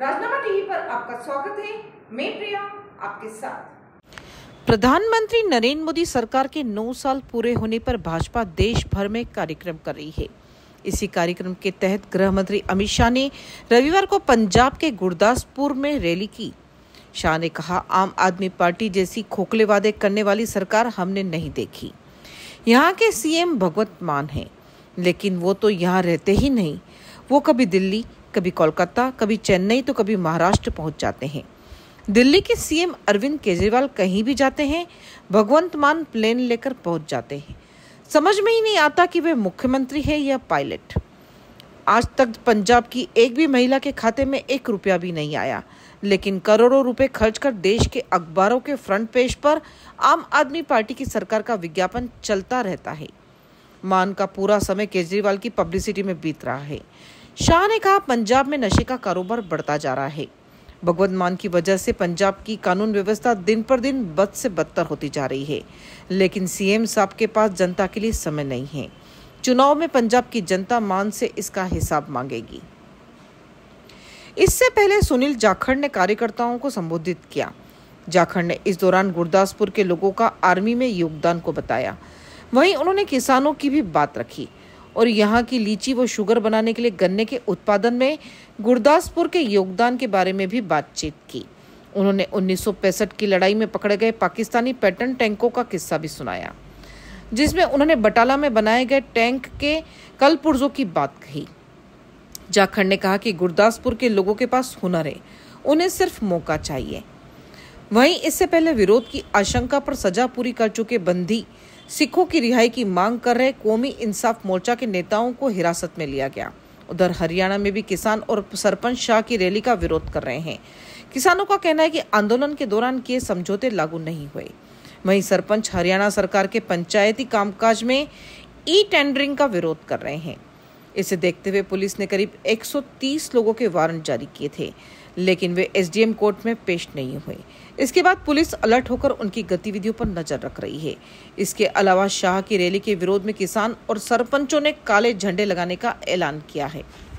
राजनामा TV पर आपका स्वागत है मैं प्रिया आपके साथ प्रधानमंत्री नरेंद्र मोदी सरकार के 9 साल पूरे होने पर भाजपा देश भर में कार्यक्रम कर रही है इसी कार्यक्रम के तहत गृह मंत्री अमित शाह ने रविवार को पंजाब के गुरदासपुर में रैली की शाह ने कहा आम आदमी पार्टी जैसी खोखले वादे करने वाली सरकार हमने नहीं देखी यहाँ के सीएम भगवत मान हैं लेकिन वो तो यहाँ रहते ही नहीं वो कभी दिल्ली कभी कोलकाता कभी चेन्नई तो कभी महाराष्ट्र पहुंच जाते हैं दिल्ली के सीएम अरविंद केजरीवाल कहीं भी जाते हैं भगवंत मान प्लेन लेकर पहुंच जाते हैं समझ में ही नहीं आता कि वे मुख्यमंत्री है या पायलट आज तक पंजाब की एक भी महिला के खाते में एक रुपया भी नहीं आया लेकिन करोड़ों रुपए खर्च कर देश के अखबारों के फ्रंट पेज पर आम आदमी पार्टी की सरकार का विज्ञापन चलता रहता है मान का पूरा समय केजरीवाल की पब्लिसिटी में बीत रहा है शाह ने कहा पंजाब में नशे का कारोबार बढ़ता जा रहा है भगवंत मान की वजह से पंजाब की कानून व्यवस्था दिन पर दिन बद से बदतर होती जा रही है लेकिन सीएम साहब के पास जनता के लिए समय नहीं है चुनाव में पंजाब की जनता मान से इसका हिसाब मांगेगी इससे पहले सुनील जाखड़ ने कार्यकर्ताओं को संबोधित किया जाखड़ ने इस दौरान गुरदासपुर के लोगों का आर्मी में योगदान को बताया वहीं उन्होंने किसानों की भी बात रखी और यहाँ की लीची व शुगर बनाने के लिए गन्ने के उत्पादन में गुरदासपुर के योगदान के बारे में भी बातचीत की उन्होंने 1965 की लड़ाई में पकड़े गए पाकिस्तानी पैटर्न टैंकों का किस्सा भी सुनाया जिसमें उन्होंने बटाला में बनाए गए टैंक के कल पुर्जों की बात कही जाखड़ ने कहा कि गुरदासपुर के लोगों के पास हुनर है उन्हें सिर्फ मौका चाहिए वहीं इससे पहले विरोध की आशंका पर सजा पूरी कर चुके बंदी सिखों की रिहाई की मांग कर रहे कौमी इंसाफ मोर्चा के नेताओं को हिरासत में लिया गया उधर हरियाणा में भी किसान और सरपंच शाह की रैली का विरोध कर रहे हैं किसानों का कहना है कि आंदोलन के दौरान किए समझौते लागू नहीं हुए वहीं सरपंच हरियाणा सरकार के पंचायती कामकाज में ई टेंडरिंग का विरोध कर रहे हैं इसे देखते हुए पुलिस ने करीब 130 लोगों के वारंट जारी किए थे लेकिन वे एसडीएम कोर्ट में पेश नहीं हुए इसके बाद पुलिस अलर्ट होकर उनकी गतिविधियों पर नजर रख रही है इसके अलावा शाह की रैली के विरोध में किसान और सरपंचों ने काले झंडे लगाने का ऐलान किया है